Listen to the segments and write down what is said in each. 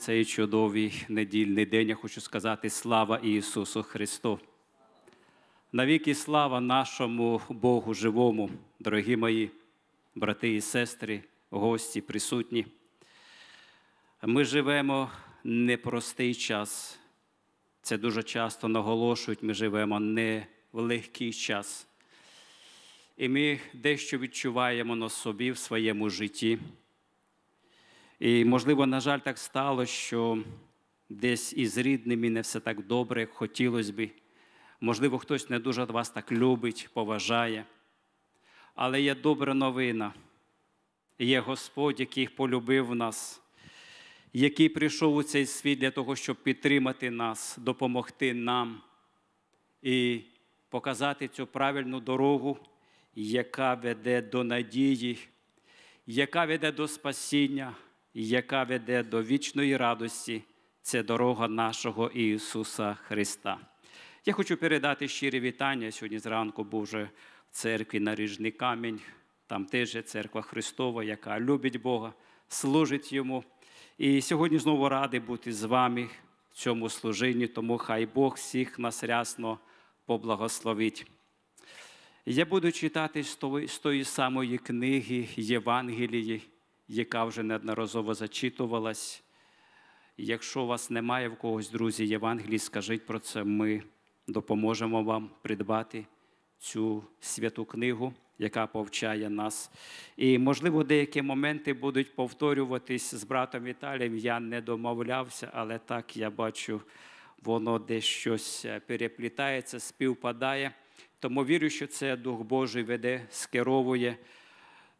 цей чудовий недільний день. Я хочу сказати слава Ісусу Христу. Навіки слава нашому Богу живому, дорогі мої брати і сестри, гості, присутні. Ми живемо непростий час. Це дуже часто наголошують, ми живемо не в легкий час. І ми дещо відчуваємо на собі в своєму житті. І, можливо, на жаль, так стало, що десь із рідними не все так добре, як хотілося би. Можливо, хтось не дуже вас так любить, поважає. Але є добра новина. Є Господь, який полюбив нас, який прийшов у цей світ для того, щоб підтримати нас, допомогти нам і показати цю правильну дорогу, яка веде до надії, яка веде до спасіння яка веде до вічної радості, це дорога нашого Ісуса Христа. Я хочу передати щирі вітання. Сьогодні зранку був вже в церкві наріжний камінь, там теж є церква Христова, яка любить Бога, служить Йому. І сьогодні знову радий бути з вами в цьому служенні, тому хай Бог всіх нас рясно поблагословить. Я буду читати з тої самої книги Євангелії яка вже неодноразово зачитувалась. Якщо у вас немає в когось, друзі, Євангелії, скажіть про це, ми допоможемо вам придбати цю святу книгу, яка повчає нас. І, можливо, деякі моменти будуть повторюватись з братом Віталієм. Я не домовлявся, але так я бачу, воно десь щось е, переплітається, співпадає. Тому вірю, що це Дух Божий веде, скеровує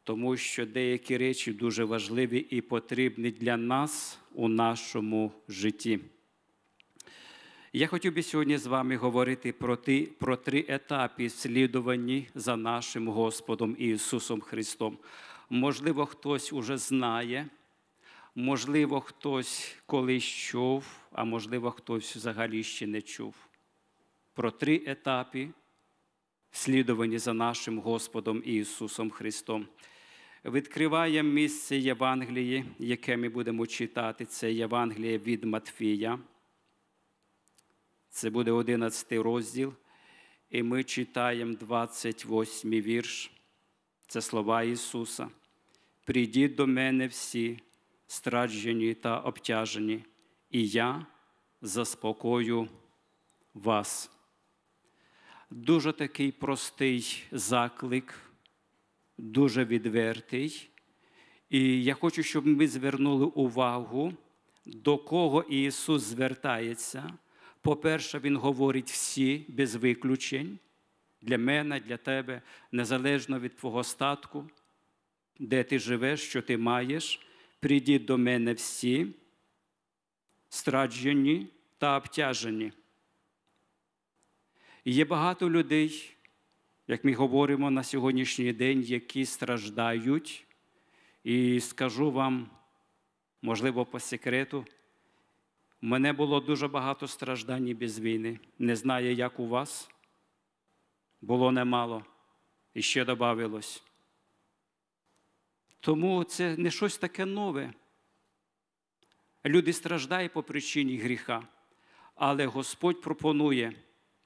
тому що деякі речі дуже важливі і потрібні для нас у нашому житті. Я хотів би сьогодні з вами говорити про ти, про три етапи слідувані за нашим Господом Ісусом Христом. Можливо, хтось уже знає, можливо, хтось колись чув, а можливо, хтось взагалі ще не чув. Про три етапи слідуванні за нашим Господом Ісусом Христом. Відкриває місце Євангелії, яке ми будемо читати, це Євангеліє від Матфія. Це буде 11 розділ, і ми читаємо 28 вірш. Це слова Ісуса. Прийдіть до мене всі, страджені та обтяжені, і я заспокою вас дуже такий простий заклик, дуже відвертий. І я хочу, щоб ми звернули увагу, до кого Ісус звертається. По-перше, Він говорить всі без виключень для мене, для тебе, незалежно від Твого статку, де ти живеш, що ти маєш, прийдіть до мене всі, страджені та обтяжені. І є багато людей, як ми говоримо на сьогоднішній день, які страждають. І скажу вам, можливо, по секрету, в мене було дуже багато страждань без війни. Не знаю, як у вас. Було немало і ще додавилось. Тому це не щось таке нове. Люди страждають по причині гріха, але Господь пропонує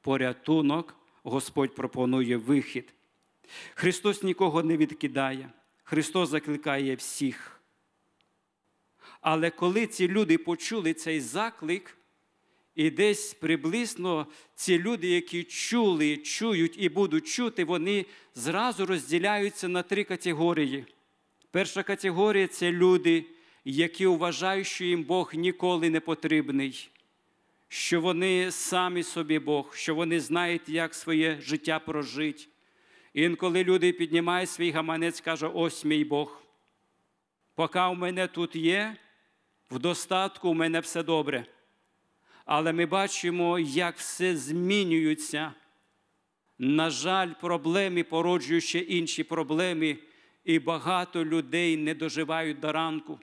порятунок, Господь пропонує вихід. Христос нікого не відкидає, Христос закликає всіх. Але коли ці люди почули цей заклик, і десь приблизно ці люди, які чули, чують і будуть чути, вони зразу розділяються на три категорії. Перша категорія це люди, які вважають, що їм Бог ніколи не потрібний що вони самі собі Бог, що вони знають, як своє життя прожити. Інколи люди піднімають свій гаманець, каже, ось мій Бог. Поки в мене тут є, в достатку у мене все добре. Але ми бачимо, як все змінюється. На жаль, проблеми породжують ще інші проблеми, і багато людей не доживають до ранку,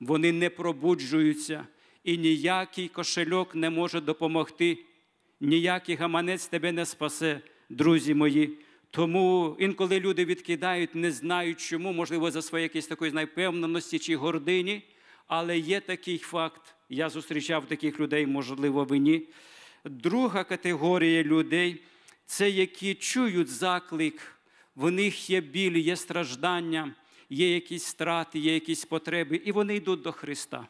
вони не пробуджуються і ніякий кошельок не може допомогти, ніякий гаманець тебе не спасе, друзі мої. Тому інколи люди відкидають, не знають чому, можливо, за своєї якісь такої непевненості чи гордині, але є такий факт. Я зустрічав таких людей, можливо, ви ні. Друга категорія людей це які чують заклик, в них є біль, є страждання, є якісь страти, є якісь потреби, і вони йдуть до Христа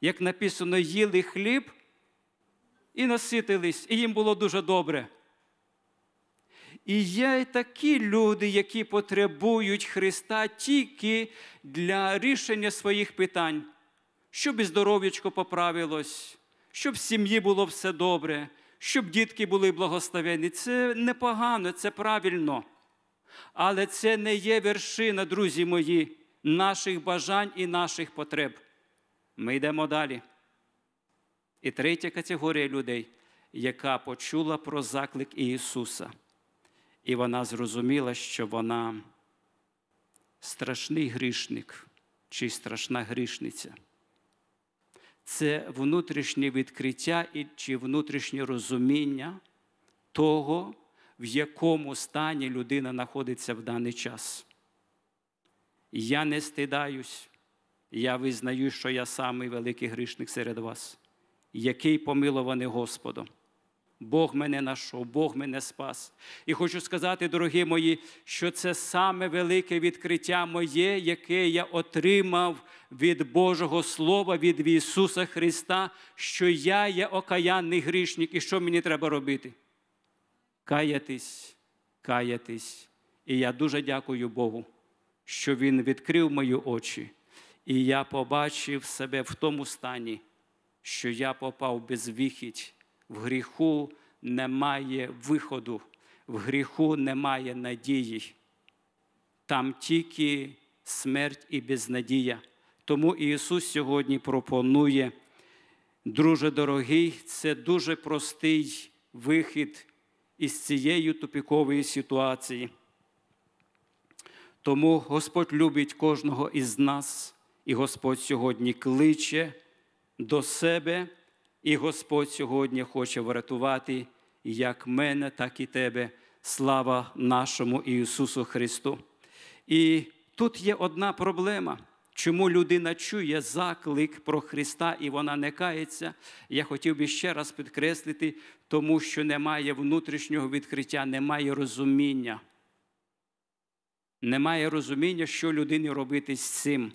як написано, їли хліб і наситились, і їм було дуже добре. І є такі люди, які потребують Христа тільки для рішення своїх питань, щоб і здоров'ячко поправилось, щоб в сім'ї було все добре, щоб дітки були благословені. Це непогано, це правильно. Але це не є вершина, друзі мої, наших бажань і наших потреб. Ми йдемо далі. І третя категорія людей, яка почула про заклик Ісуса, і вона зрозуміла, що вона страшний грішник чи страшна грішниця. Це внутрішнє відкриття чи внутрішнє розуміння того, в якому стані людина знаходиться в даний час. Я не стидаюсь. Я визнаю, що я самий великий грішник серед вас, який помилований Господом. Бог мене нашов, Бог мене спас. І хочу сказати, дорогі мої, що це саме велике відкриття моє, яке я отримав від Божого Слова, від Ісуса Христа, що я є окаянний грішник, і що мені треба робити? Каятись, каятись. І я дуже дякую Богу, що Він відкрив мої очі. І я побачив себе в тому стані, що я попав без віхідь, В гріху немає виходу, в гріху немає надії. Там тільки смерть і безнадія. Тому Ісус сьогодні пропонує, друже дорогий, це дуже простий вихід із цієї тупікової ситуації. Тому Господь любить кожного із нас. І Господь сьогодні кличе до себе, і Господь сьогодні хоче врятувати як мене, так і тебе. Слава нашому Ісусу Христу. І тут є одна проблема. Чому людина чує заклик про Христа і вона не кається, я хотів би ще раз підкреслити, тому що немає внутрішнього відкриття, немає розуміння. Немає розуміння, що людині робити з цим.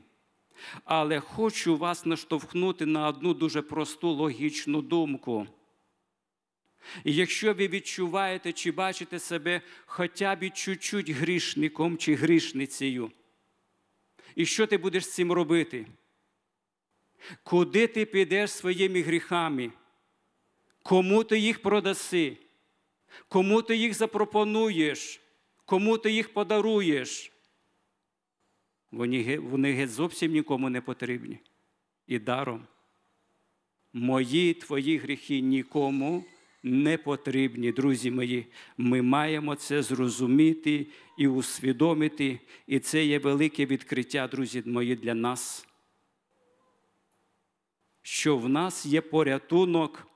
Але хочу вас наштовхнути на одну дуже просту логічну думку. І якщо ви відчуваєте чи бачите себе хоча б чуть-чуть грішником чи грішницею, і що ти будеш з цим робити? Куди ти підеш своїми гріхами? Кому ти їх продаси? Кому ти їх запропонуєш? Кому ти їх подаруєш? Вони вони геть зовсім нікому не потрібні. І даром. Мої твої гріхи нікому не потрібні, друзі мої. Ми маємо це зрозуміти і усвідомити. І це є велике відкриття, друзі мої, для нас. Що в нас є порятунок,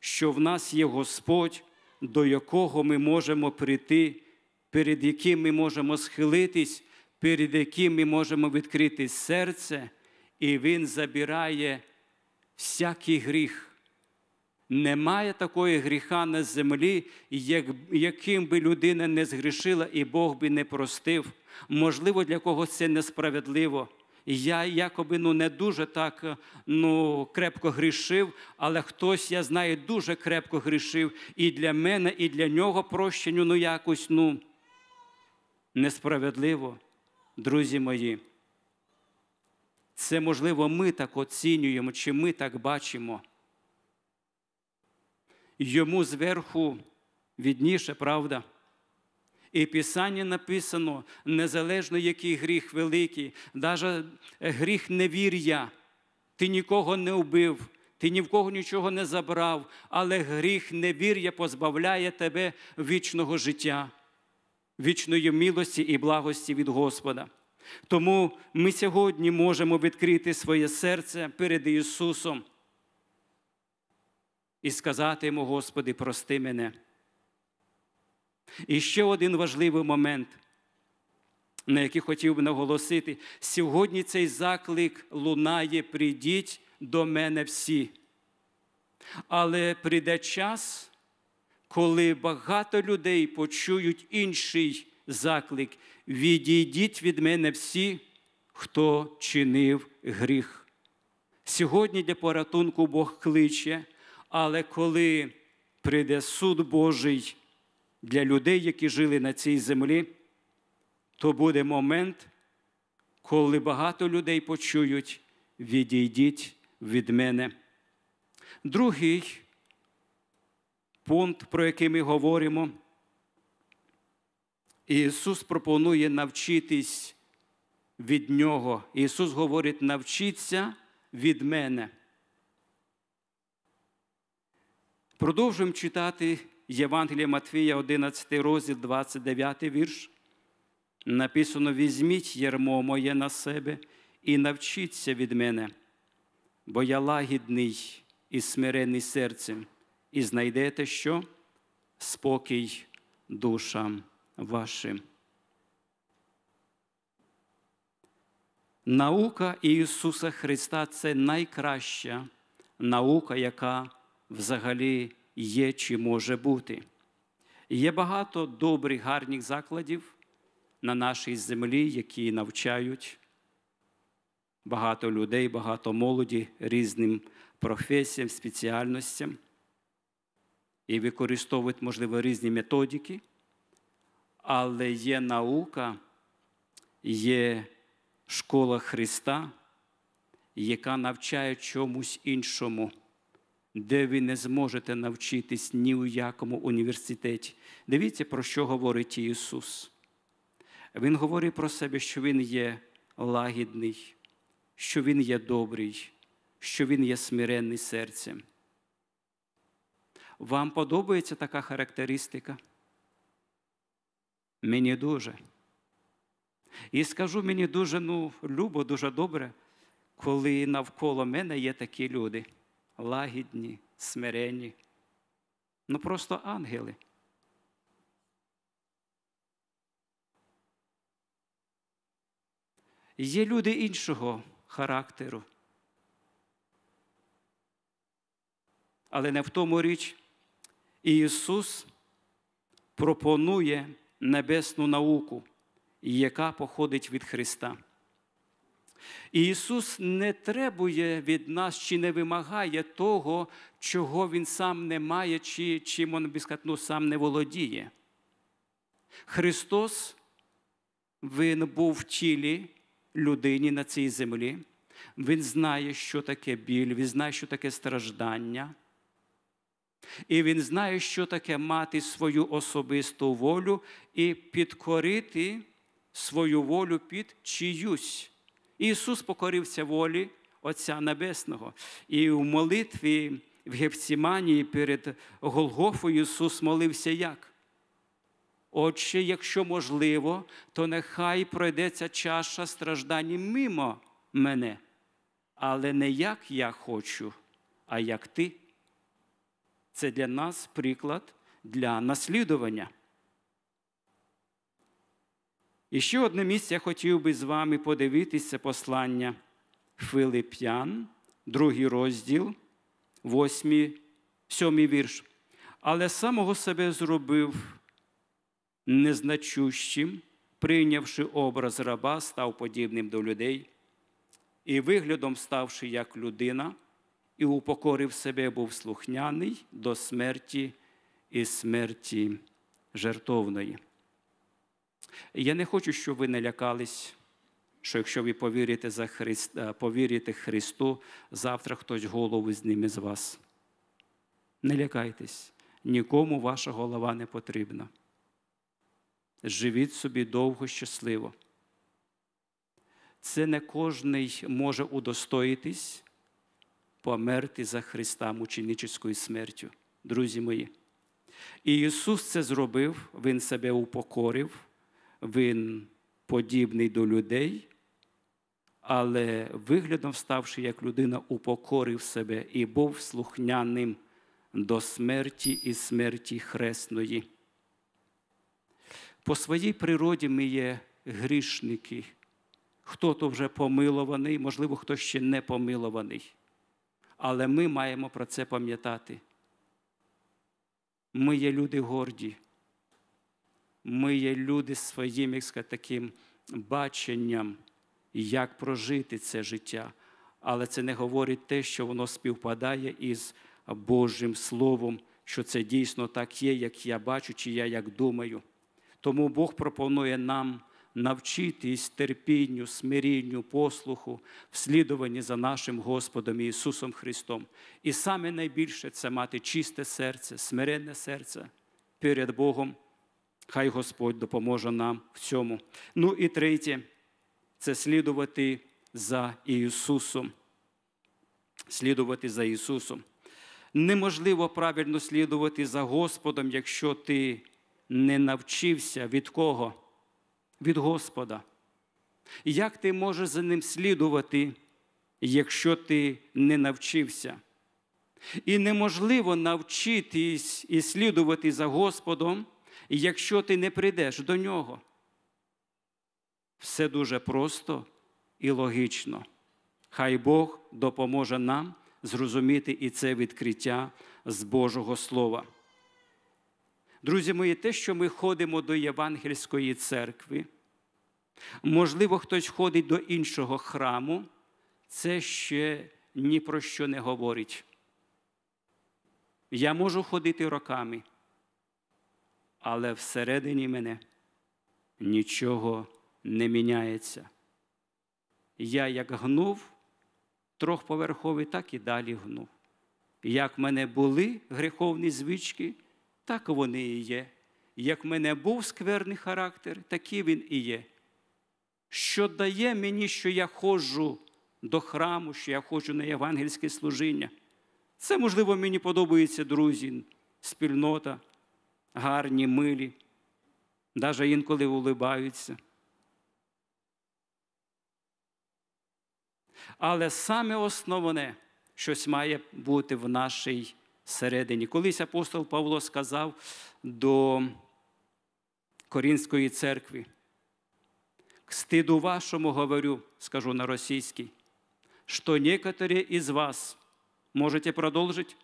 що в нас є Господь, до якого ми можемо прийти, перед яким ми можемо схилитись перед яким ми можемо відкрити серце, і Він забирає всякий гріх. Немає такої гріха на землі, яким би людина не згрішила, і Бог би не простив. Можливо, для когось це несправедливо. Я якоби ну, не дуже так ну, крепко грішив, але хтось, я знаю, дуже крепко грішив і для мене, і для нього прощенню ну, якось ну, несправедливо друзі мої. Це, можливо, ми так оцінюємо, чи ми так бачимо. Йому зверху відніше правда. І Писання написано, незалежно який гріх великий, навіть гріх невір'я. Ти нікого не вбив, ти ні в кого нічого не забрав, але гріх невір'я позбавляє тебе вічного життя вічної милості і благості від Господа. Тому ми сьогодні можемо відкрити своє серце перед Ісусом і сказати йому, Господи, прости мене. І ще один важливий момент, на який хотів би наголосити, сьогодні цей заклик лунає, прийдіть до мене всі. Але прийде час, коли багато людей почують інший заклик, відійдіть від мене всі, хто чинив гріх. Сьогодні для порятунку Бог кличе, але коли прийде суд Божий для людей, які жили на цій землі, то буде момент, коли багато людей почують, відійдіть від мене. Другий пункт, про який ми говоримо. Ісус пропонує навчитись від Нього. Ісус говорить, навчіться від мене. Продовжуємо читати Євангелія Матвія, 11 розділ, 29 вірш. Написано: візьміть ярмо моє на себе і навчіться від мене, бо я лагідний і смирений серцем, і знайдете що? Спокій душам вашим. Наука Ісуса Христа це найкраща наука, яка взагалі є чи може бути. Є багато добрих, гарних закладів на нашій землі, які навчають багато людей, багато молоді різним професіям, спеціальностям і використовують, можливо, різні методики, але є наука, є школа Христа, яка навчає чомусь іншому. Де ви не зможете навчитись ні у якому університеті. Дивіться, про що говорить Ісус. Він говорить про себе, що Він є лагідний, що Він є добрий, що Він є смиренний серцем. Вам подобається така характеристика? Мені дуже. І скажу мені дуже ну, любо, дуже добре, коли навколо мене є такі люди лагідні, смиренні. Ну просто ангели. Є люди іншого характеру. Але не в тому річ. І Ісус пропонує небесну науку, яка походить від Христа. І Ісус не требує від нас чи не вимагає того, чого Він сам не має, чи чим Он безкатно ну, сам не володіє. Христос, Він був в тілі людині на цій землі. Він знає, що таке біль, він знає, що таке страждання. І він знає, що таке мати свою особисту волю і підкорити свою волю під чиюсь. Ісус покорився волі Отця Небесного. І в молитві в Гефсіманії перед Голгофою Ісус молився як? Отче, якщо можливо, то нехай пройдеться чаша страждань мимо мене, але не як я хочу, а як ти це для нас приклад для наслідування. І ще одне місце я хотів би з вами подивитися послання Филип'ян, другий розділ, восьмий, сьомий вірш. Але самого себе зробив незначущим, прийнявши образ раба, став подібним до людей і виглядом ставши як людина і упокорив себе, був слухняний до смерті і смерті жертовної. Я не хочу, щоб ви налякались, що якщо ви повірите за Христа, е, повірите Христу, завтра хтось голову з ними з вас. Не лякайтесь, нікому ваша голова не потрібна. Живіть собі довго, щасливо. Це не кожний може удостоїтись, померти за Христа мученическою смертю, друзі мої. І Ісус це зробив, Він себе упокорив, Він подібний до людей, але виглядом ставши, як людина, упокорив себе і був слухняним до смерті і смерті Хресної. По своїй природі ми є грішники. Хто то вже помилований, можливо, хто ще не помилований. Але ми маємо про це пам'ятати. Ми є люди горді. Ми є люди своїм як сказати, таким баченням, як прожити це життя. Але це не говорить те, що воно співпадає із Божим Словом, що це дійсно так є, як я бачу, чи я як думаю. Тому Бог пропонує нам навчитись терпінню, смирінню, послуху, вслідуванні за нашим Господом Ісусом Христом. І саме найбільше це мати чисте серце, смиренне серце перед Богом. Хай Господь допоможе нам в цьому. Ну і третє це слідувати за Ісусом. Слідувати за Ісусом. Неможливо правильно слідувати за Господом, якщо ти не навчився від кого від Господа. як ти можеш за ним слідувати, якщо ти не навчився? І неможливо навчитись і слідувати за Господом, якщо ти не прийдеш до нього. Все дуже просто і логічно. Хай Бог допоможе нам зрозуміти і це відкриття з Божого Слова. Друзі мої, те, що ми ходимо до Євангельської церкви, Можливо, хтось ходить до іншого храму, це ще ні про що не говорить. Я можу ходити роками, але всередині мене нічого не міняється. Я як гнув трьохповерховий, так і далі гнув. Як в мене були греховні звички, так вони і є. Як в мене був скверний характер, такий він і є що дає мені, що я ходжу до храму, що я ходжу на євангельське служіння. Це, можливо, мені подобається, друзі, спільнота, гарні, милі, навіть інколи улибаються. Але саме основне щось має бути в нашій середині. Колись апостол Павло сказав до Корінської церкви к стыду вашему говорю, скажу на российский, что некоторые из вас, можете продолжить,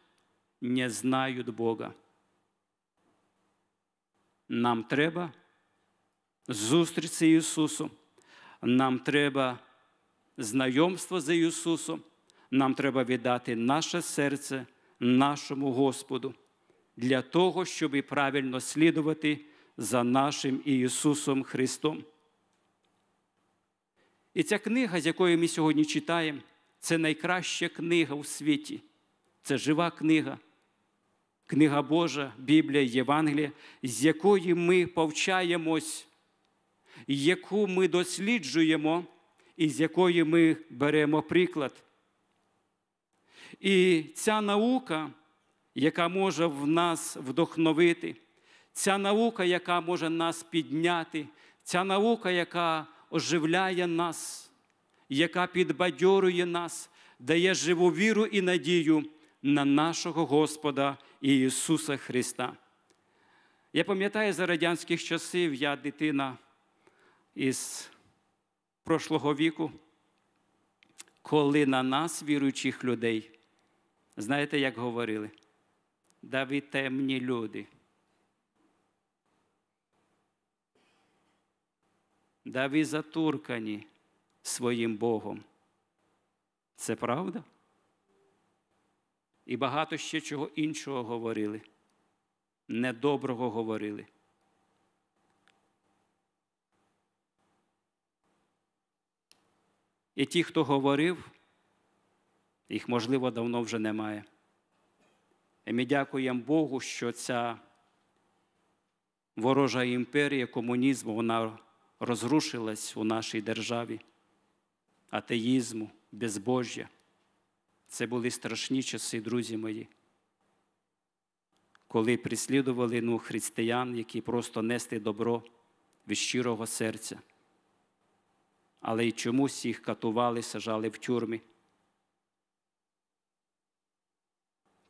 не знают Бога. Нам треба зустріч з Ісусом, нам треба знайомство за Ісусом, нам треба віддати наше серце нашому Господу для того, щоб правильно слідувати за нашим Ісусом Христом. І ця книга, з якої ми сьогодні читаємо, це найкраща книга у світі. Це жива книга, книга Божа, Біблія, Євангелія, з якої ми повчаємось, яку ми досліджуємо і з якої ми беремо приклад. І ця наука, яка може в нас вдохновити, ця наука, яка може нас підняти, ця наука, яка оживляє нас, яка підбадьорює нас, дає живу віру і надію на нашого Господа Ісуса Христа. Я пам'ятаю за радянських часів я дитина із прошлого віку, коли на нас, віруючих людей, знаєте, як говорили? Да ви темні люди. да ви затуркані своїм Богом. Це правда? І багато ще чого іншого говорили, недоброго говорили. І ті, хто говорив, їх, можливо, давно вже немає. І ми дякуємо Богу, що ця ворожа імперія комунізму, вона розрушилась у нашій державі, атеїзму, безбожжя. Це були страшні часи, друзі мої, коли прислідували ну, християн, які просто нести добро від щирого серця. Але й чомусь їх катували, сажали в тюрмі?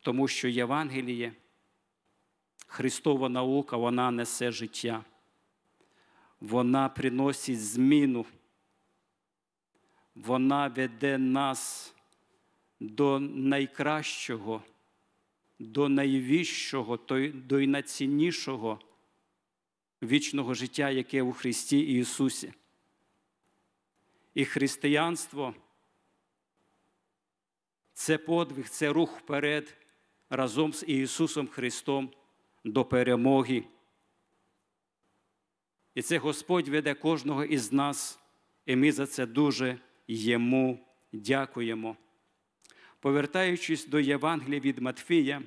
Тому що Євангеліє, Христова наука, вона несе життя вона приносить зміну. Вона веде нас до найкращого, до найвищого, до найціннішого вічного життя, яке у Христі Ісусі. І християнство це подвиг, це рух вперед разом з Ісусом Христом до перемоги. І це Господь веде кожного із нас, і ми за це дуже йому дякуємо. Повертаючись до Євангелія від Матфія,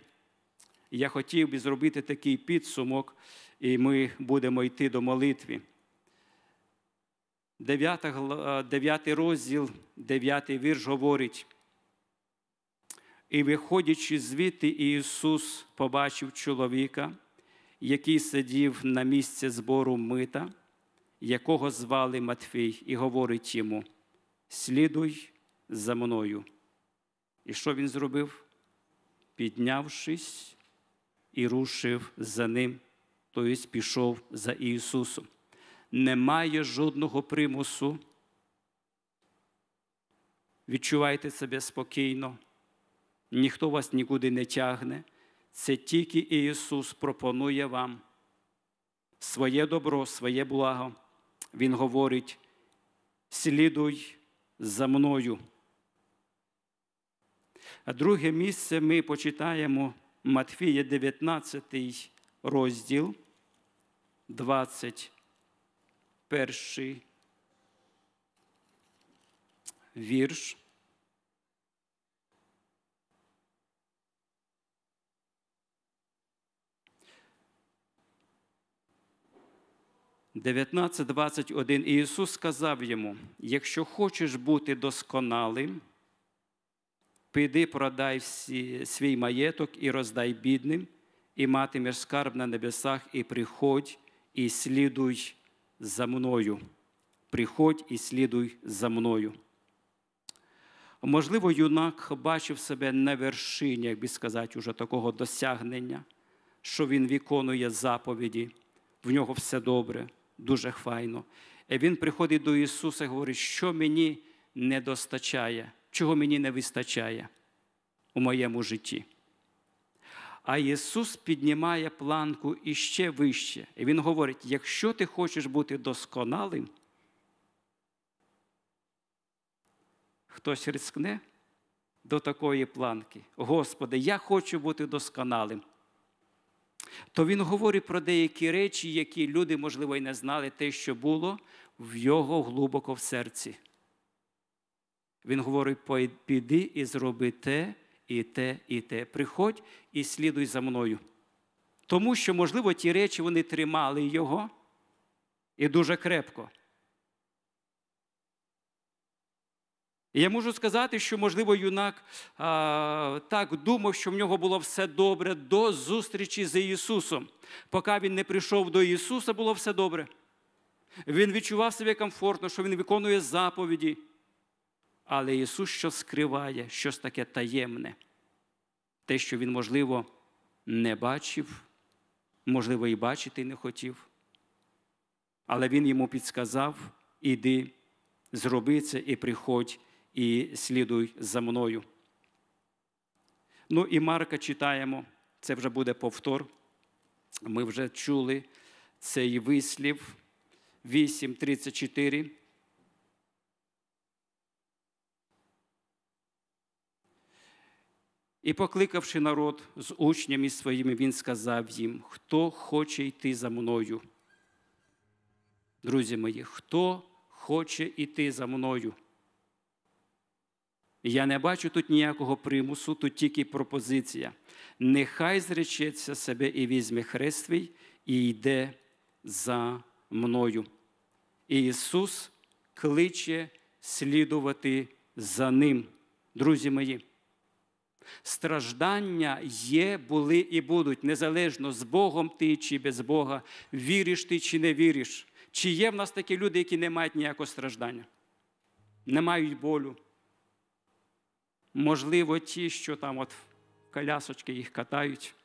я хотів би зробити такий підсумок, і ми будемо йти до молитви. Дев'ятий розділ, дев'ятий вірш говорить. І, виходячи звідти, Ісус побачив чоловіка, який сидів на місці збору мита, якого звали Матфій, і говорить йому: Слідуй за мною. І що він зробив? Піднявшись і рушив за ним, тобто пішов за Ісусом. Немає жодного примусу. Відчувайте себе спокійно, ніхто вас нікуди не тягне. Це тільки Ісус пропонує вам своє добро, своє благо. Він говорить: слідуй за мною. А друге місце ми почитаємо Матфія 19 розділ, 21 вірш. 19:21 Ісус сказав йому: якщо хочеш бути досконалим, піди продай всі, свій маєток і роздай бідним, і матимеш скарб на небесах, і приходь, і слідуй за мною. Приходь і слідуй за мною. Можливо, юнак бачив себе на вершині, як би сказати, уже такого досягнення, що він виконує заповіді, в нього все добре дуже файно. І Він приходить до Ісуса і говорить, що мені не достачає, чого мені не вистачає у моєму житті. А Ісус піднімає планку іще вище. І Він говорить: якщо ти хочеш бути досконалим, хтось рискне до такої планки. Господи, я хочу бути досконалим то він говорить про деякі речі, які люди, можливо, і не знали те, що було в його глибоко в серці. Він говорить: піди і зроби те, і те, і те. Приходь і слідуй за мною. Тому що, можливо, ті речі вони тримали його і дуже крепко. І я можу сказати, що, можливо, юнак а, так думав, що в нього було все добре до зустрічі з Ісусом. Поки він не прийшов до Ісуса, було все добре. Він відчував себе комфортно, що Він виконує заповіді. Але Ісус щось скриває, щось таке таємне, те, що Він, можливо, не бачив, можливо, і бачити не хотів. Але Він йому підсказав: іди, зроби це і приходь і слідуй за мною. Ну і Марка читаємо, це вже буде повтор. Ми вже чули цей вислів 8.34. І, покликавши народ з учнями своїми, він сказав їм, хто хоче йти за мною. Друзі мої, хто хоче йти за мною? Я не бачу тут ніякого примусу, тут тільки пропозиція. Нехай зречеться себе і візьме хрест твій, і йде за мною. І Ісус кличе слідувати за Ним, друзі мої. Страждання є, були і будуть, незалежно з Богом ти чи без Бога, віриш ти чи не віриш. Чи є в нас такі люди, які не мають ніякого страждання, не мають болю, Можливо, ті, що там от колясочки їх катають.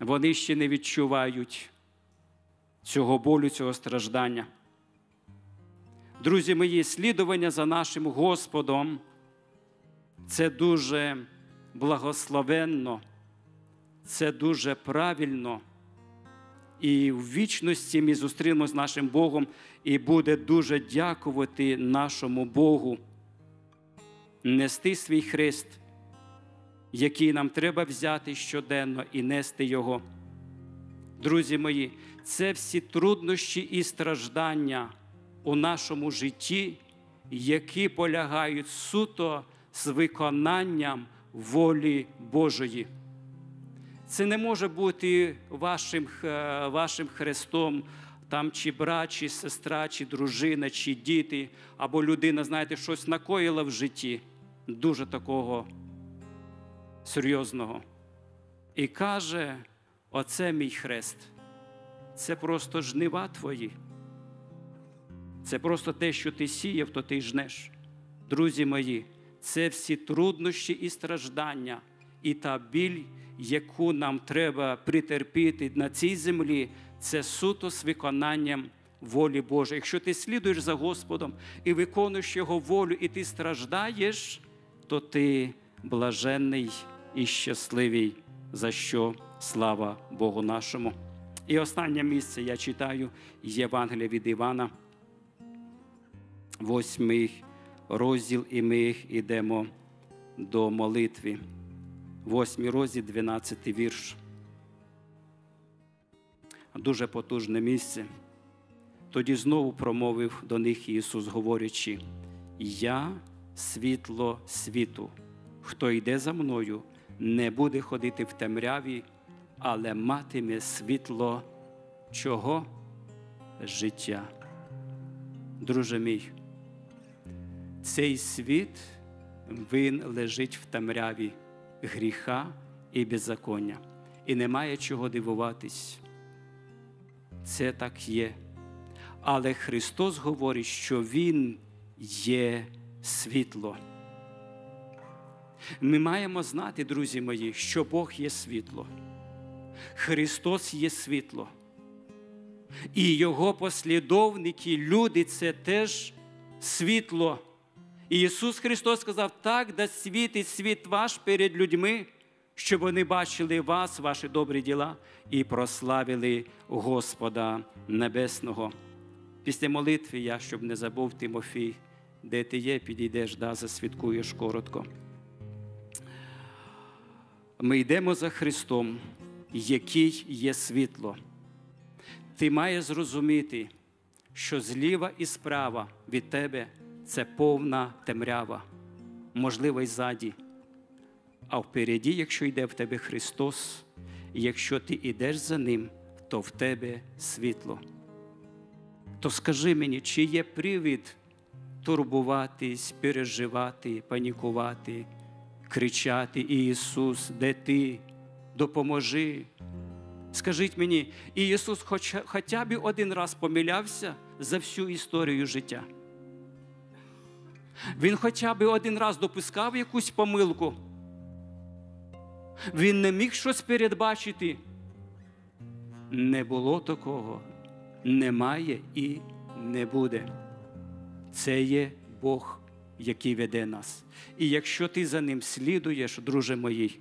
Вони ще не відчувають цього болю, цього страждання. Друзі мої, слідування за нашим Господом це дуже благословенно, це дуже правильно і в вічності ми зустрінемось з нашим Богом і буде дуже дякувати нашому Богу. Нести свій Христ, який нам треба взяти щоденно і нести його. Друзі мої, це всі труднощі і страждання у нашому житті, які полягають суто з виконанням волі Божої. Це не може бути вашим е, вашим хрестом, там чи брат, чи сестра, чи дружина, чи діти, або людина, знаєте, щось накоїла в житті, дуже такого серйозного. І каже: Оце мій хрест. Це просто жнива твої. Це просто те, що ти сіяв, то ти жнеш. Друзі мої, це всі труднощі і страждання, і та біль яку нам треба притерпіти на цій землі, це суто з виконанням волі Божої. Якщо ти слідуєш за Господом і виконуєш Його волю, і ти страждаєш, то ти блаженний і щасливий, за що слава Богу нашому. І останнє місце я читаю Євангелія від Івана, восьмий розділ, і ми йдемо до молитви. 8 розі 12 вірш. Дуже потужне місце. Тоді знову промовив до них Ісус, говорячи: Я світло світу. Хто йде за мною, не буде ходити в темряві, але матиме світло чого? Життя. Друже мій, цей світ він лежить в темряві гріха і беззаконня. І немає чого дивуватись. Це так є. Але Христос говорить, що Він є світло. Ми маємо знати, друзі мої, що Бог є світло. Христос є світло. І Його послідовники, люди це теж світло. І Ісус Христос сказав, так да світить світ ваш перед людьми, щоб вони бачили вас, ваші добрі діла, і прославили Господа Небесного. Після молитви я, щоб не забув Тимофій, де ти є, підійдеш, да, засвідкуєш коротко. Ми йдемо за Христом, який є світло. Ти маєш зрозуміти, що зліва і справа від тебе це повна темрява, можливо, й ззаді. А впереді, якщо йде в тебе Христос, і якщо ти йдеш за Ним, то в тебе світло. То скажи мені, чи є привід турбуватись, переживати, панікувати, кричати Ісус, де ти? Допоможи. Скажіть мені, Ісус хоча, хоча б один раз помилявся за всю історію життя. Він хоча б один раз допускав якусь помилку. Він не міг щось передбачити. Не було такого, немає і не буде. Це є Бог, який веде нас. І якщо ти за ним слідуєш, друже моїй,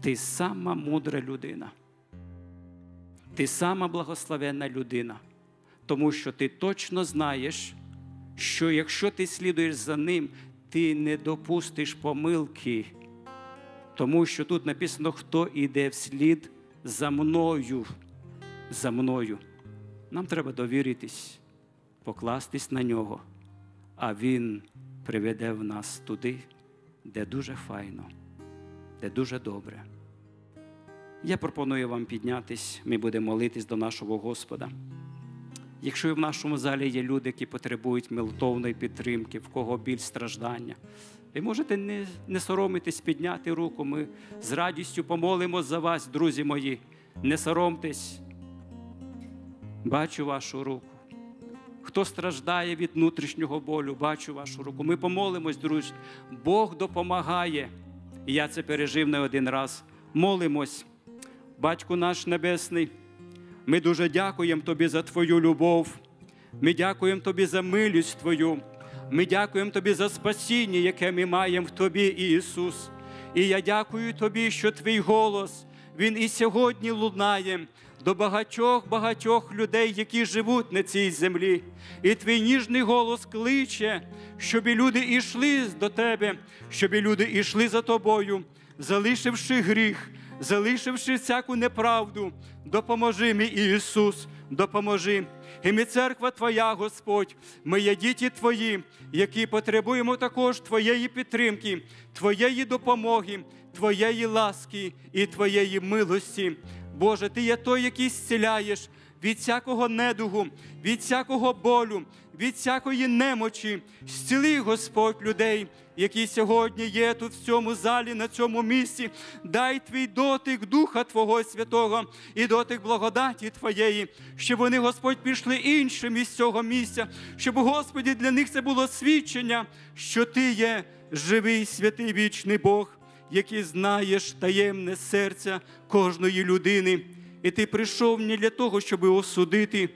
ти сама мудра людина, ти сама благословенна людина, тому що ти точно знаєш що якщо ти слідуєш за ним, ти не допустиш помилки, тому що тут написано, хто йде вслід за мною, за мною. Нам треба довіритись, покластись на нього, а Він приведе в нас туди, де дуже файно, де дуже добре. Я пропоную вам піднятись, ми будемо молитись до нашого Господа. Якщо в нашому залі є люди, які потребують милотовної підтримки, в кого біль страждання, ви можете не не соромитись, підняти руку. Ми з радістю помолимо за вас, друзі мої. Не соромтесь. Бачу вашу руку. Хто страждає від внутрішнього болю, бачу вашу руку. Ми помолимось, друзі. Бог допомагає. І я це пережив не один раз. Молимось, батьку наш Небесний. Ми дуже дякуємо Тобі за Твою любов. Ми дякуємо Тобі за милість Твою. Ми дякуємо Тобі за спасіння, яке ми маємо в Тобі, Ісус. І я дякую Тобі, що Твій голос, Він і сьогодні лунає до багатьох багатьох людей, які живуть на цій землі. І твій ніжний голос кличе, щоб люди йшли до Тебе, щоб люди йшли за тобою, залишивши гріх залишивши всяку неправду, допоможи мій Ісус, допоможи. І ми церква Твоя, Господь, ми є діти Твої, які потребуємо також Твоєї підтримки, Твоєї допомоги, Твоєї ласки і Твоєї милості. Боже, Ти є той, який зціляєш від всякого недугу, від всякого болю, від всякої немочі. Зціли, Господь, людей. Які сьогодні є тут в цьому залі, на цьому місці. Дай твій дотик Духа Твого Святого і дотик благодаті Твоєї, щоб вони, Господь, пішли іншим із цього місця, щоб, Господі, для них це було свідчення, що Ти є живий, святий вічний Бог, який знаєш таємне серця кожної людини. І ти прийшов не для того, щоб осудити.